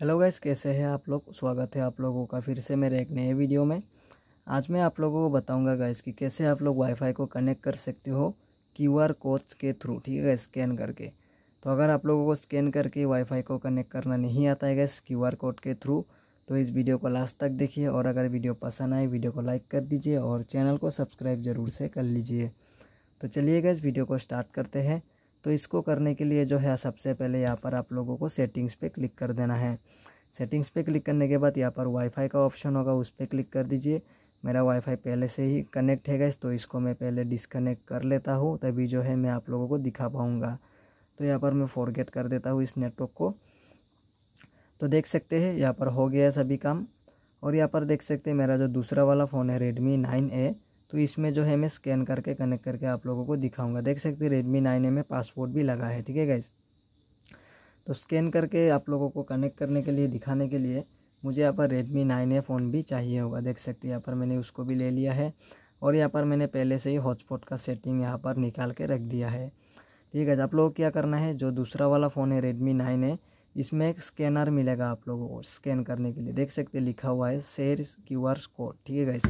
hello guys कैसे हैं आप लोग स्वागत है आप लोगों का फिर से मेरे एक नए वीडियो में आज मैं आप लोगों को बताऊंगा गाइस कि कैसे आप लोग वाईफाई को कनेक्ट कर सकते हो क्यूआर कोड्स के थ्रू ठीक है स्कैन करके तो अगर आप लोगों को स्कैन करके वाईफाई को कनेक्ट करना नहीं आता है गैस क्यू कोड के थ्रू तो इस वीडियो को लास्ट तक देखिए और अगर वीडियो पसंद आए वीडियो को लाइक कर दीजिए और चैनल को सब्सक्राइब ज़रूर से कर लीजिए तो चलिए गैस वीडियो को स्टार्ट करते हैं तो इसको करने के लिए जो है सबसे पहले यहाँ पर आप लोगों को सेटिंग्स पे क्लिक कर देना है सेटिंग्स पे क्लिक करने के बाद यहाँ पर वाईफाई का ऑप्शन होगा उस पर क्लिक कर दीजिए मेरा वाईफाई पहले से ही कनेक्ट है गए तो इसको मैं पहले डिसकनेक्ट कर लेता हूँ तभी जो है मैं आप लोगों को दिखा पाऊँगा तो यहाँ पर मैं फॉरगेट कर देता हूँ इस नेटवर्क को तो देख सकते हैं यहाँ पर हो गया सभी काम और यहाँ पर देख सकते हैं मेरा जो दूसरा वाला फ़ोन है रेडमी नाइन ए तो इसमें जो है मैं स्कैन करके कनेक्ट करके आप लोगों को दिखाऊंगा देख सकते हैं रेडमी नाइन ए में पासपोर्ट भी लगा है ठीक है गाइज तो स्कैन करके आप लोगों को कनेक्ट करने के लिए दिखाने के लिए मुझे यहाँ पर रेडमी नाइन ए फ़ोन भी चाहिए होगा देख सकते हैं यहाँ पर मैंने उसको भी ले लिया है और यहाँ पर मैंने पहले से ही हॉटस्पॉट का सेटिंग यहाँ पर निकाल के रख दिया है ठीक है आप लोगों को क्या करना है जो दूसरा वाला फ़ोन है रेडमी नाइन ए इसमें एक स्कैनर मिलेगा आप लोगों को स्कैन करने के लिए देख सकते लिखा हुआ है शेयर क्यू आर कोड ठीक है गाइस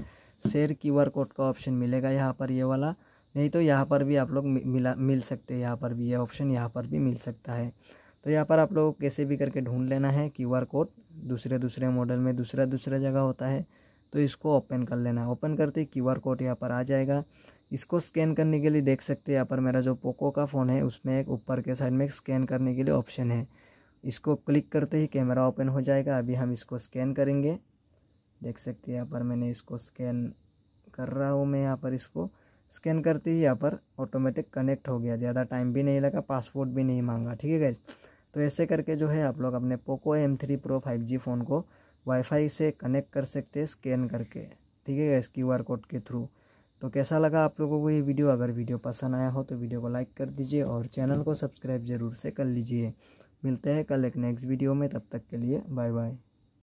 शेयर क्यूआर कोड का ऑप्शन मिलेगा यहाँ पर ये वाला नहीं तो यहाँ पर भी आप लोग मिला मिल सकते हैं यहाँ पर भी ये यह ऑप्शन यहाँ पर भी मिल सकता है तो यहाँ पर आप लोग कैसे भी करके ढूंढ लेना है क्यूआर कोड दूसरे दूसरे मॉडल में दूसरा दूसरा जगह होता है तो इसको ओपन कर लेना है ओपन करते ही क्यू कोड यहाँ पर आ जाएगा इसको स्कैन करने के लिए देख सकते यहाँ पर मेरा जो पोको का फ़ोन है उसमें एक ऊपर के साइड में एक स्कैन करने के लिए ऑप्शन है इसको क्लिक करते ही कैमरा ओपन हो जाएगा अभी हम इसको स्कैन करेंगे देख सकते हैं यहाँ पर मैंने इसको स्कैन कर रहा हूँ मैं यहाँ पर इसको स्कैन करते ही यहाँ पर ऑटोमेटिक कनेक्ट हो गया ज़्यादा टाइम भी नहीं लगा पासपोर्ट भी नहीं मांगा ठीक है गैस तो ऐसे करके जो है आप लोग अपने Poco M three Pro five G phone को वाईफाई से कनेक्ट कर सकते हैं स्कैन करके ठीक है गैस क्यू आर कोड के थ्रू तो कैसा लगा आप लोगों को ये वीडियो अगर वीडियो पसंद आया हो तो वीडियो को लाइक कर दीजिए और चैनल को सब्सक्राइब ज़रूर से कर लीजिए मिलते हैं कल एक नेक्स्ट वीडियो में तब तक के लिए बाय बाय